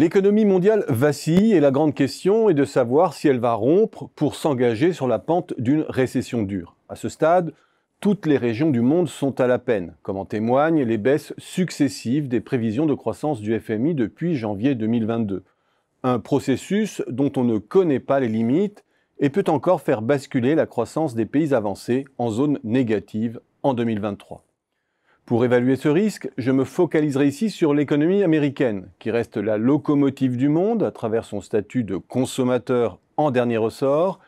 L'économie mondiale vacille et la grande question est de savoir si elle va rompre pour s'engager sur la pente d'une récession dure. À ce stade, toutes les régions du monde sont à la peine, comme en témoignent les baisses successives des prévisions de croissance du FMI depuis janvier 2022. Un processus dont on ne connaît pas les limites et peut encore faire basculer la croissance des pays avancés en zone négative en 2023. Pour évaluer ce risque, je me focaliserai ici sur l'économie américaine, qui reste la locomotive du monde à travers son statut de consommateur en dernier ressort,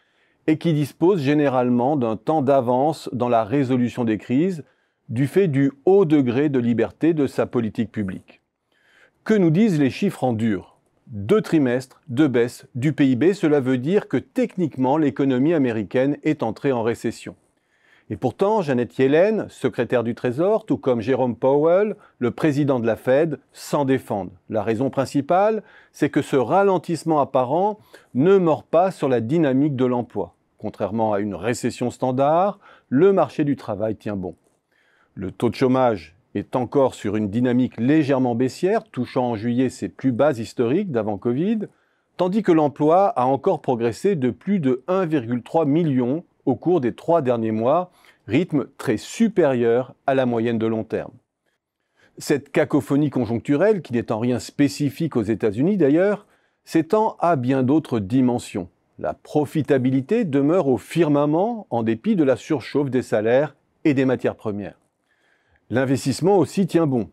et qui dispose généralement d'un temps d'avance dans la résolution des crises, du fait du haut degré de liberté de sa politique publique. Que nous disent les chiffres en dur Deux trimestres de baisse du PIB, cela veut dire que techniquement l'économie américaine est entrée en récession. Et pourtant, Jeannette Yellen, secrétaire du Trésor, tout comme Jérôme Powell, le président de la Fed, s'en défendent. La raison principale, c'est que ce ralentissement apparent ne mord pas sur la dynamique de l'emploi. Contrairement à une récession standard, le marché du travail tient bon. Le taux de chômage est encore sur une dynamique légèrement baissière, touchant en juillet ses plus bas historiques d'avant Covid, tandis que l'emploi a encore progressé de plus de 1,3 million au cours des trois derniers mois, rythme très supérieur à la moyenne de long terme. Cette cacophonie conjoncturelle, qui n'est en rien spécifique aux États-Unis d'ailleurs, s'étend à bien d'autres dimensions. La profitabilité demeure au firmament en dépit de la surchauffe des salaires et des matières premières. L'investissement aussi tient bon,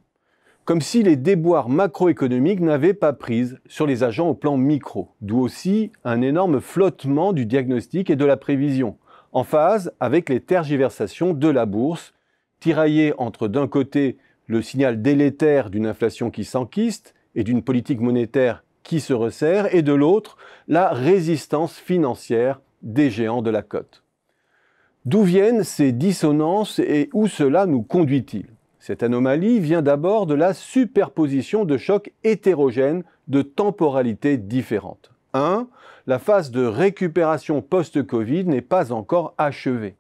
comme si les déboires macroéconomiques n'avaient pas prise sur les agents au plan micro, d'où aussi un énorme flottement du diagnostic et de la prévision, en phase avec les tergiversations de la bourse, tiraillée entre d'un côté le signal délétère d'une inflation qui s'enquiste et d'une politique monétaire qui se resserre, et de l'autre la résistance financière des géants de la cote. D'où viennent ces dissonances et où cela nous conduit-il Cette anomalie vient d'abord de la superposition de chocs hétérogènes de temporalités différentes. 1, la phase de récupération post-Covid n'est pas encore achevée.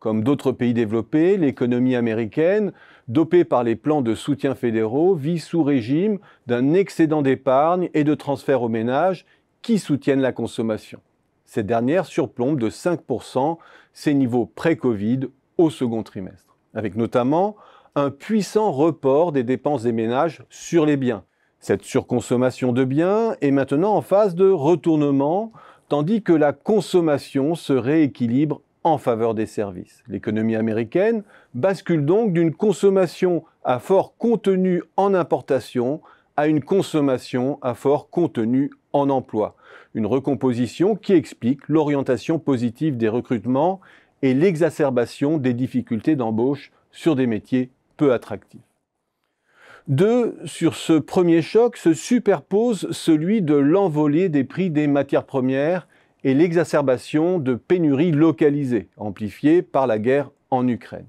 Comme d'autres pays développés, l'économie américaine, dopée par les plans de soutien fédéraux, vit sous régime d'un excédent d'épargne et de transfert aux ménages qui soutiennent la consommation. Cette dernière surplombe de 5% ses niveaux pré-Covid au second trimestre, avec notamment un puissant report des dépenses des ménages sur les biens, cette surconsommation de biens est maintenant en phase de retournement, tandis que la consommation se rééquilibre en faveur des services. L'économie américaine bascule donc d'une consommation à fort contenu en importation à une consommation à fort contenu en emploi. Une recomposition qui explique l'orientation positive des recrutements et l'exacerbation des difficultés d'embauche sur des métiers peu attractifs. Deux, sur ce premier choc se superpose celui de l'envolée des prix des matières premières et l'exacerbation de pénuries localisées, amplifiées par la guerre en Ukraine.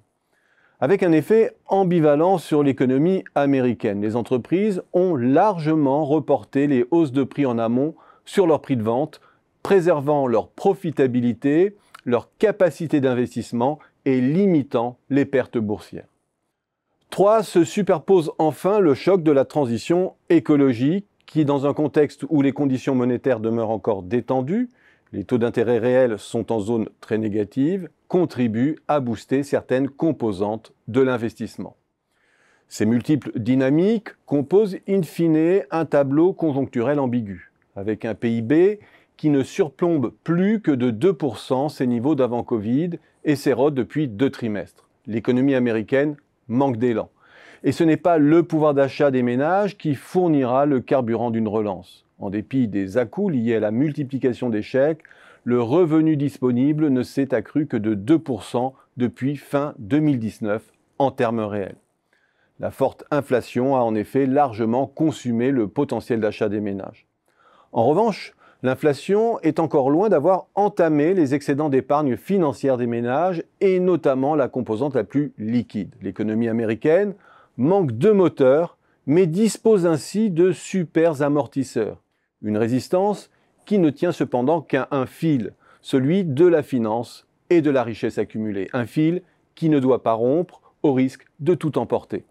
Avec un effet ambivalent sur l'économie américaine, les entreprises ont largement reporté les hausses de prix en amont sur leurs prix de vente, préservant leur profitabilité, leur capacité d'investissement et limitant les pertes boursières. 3. Se superpose enfin le choc de la transition écologique qui, dans un contexte où les conditions monétaires demeurent encore détendues, les taux d'intérêt réels sont en zone très négative, contribue à booster certaines composantes de l'investissement. Ces multiples dynamiques composent in fine un tableau conjoncturel ambigu, avec un PIB qui ne surplombe plus que de 2% ses niveaux d'avant Covid et s'érode depuis deux trimestres. L'économie américaine manque d'élan. Et ce n'est pas le pouvoir d'achat des ménages qui fournira le carburant d'une relance. En dépit des à liés à la multiplication des chèques, le revenu disponible ne s'est accru que de 2% depuis fin 2019 en termes réels. La forte inflation a en effet largement consumé le potentiel d'achat des ménages. En revanche, L'inflation est encore loin d'avoir entamé les excédents d'épargne financière des ménages et notamment la composante la plus liquide. L'économie américaine manque de moteurs mais dispose ainsi de supers amortisseurs. Une résistance qui ne tient cependant qu'à un fil, celui de la finance et de la richesse accumulée. Un fil qui ne doit pas rompre au risque de tout emporter.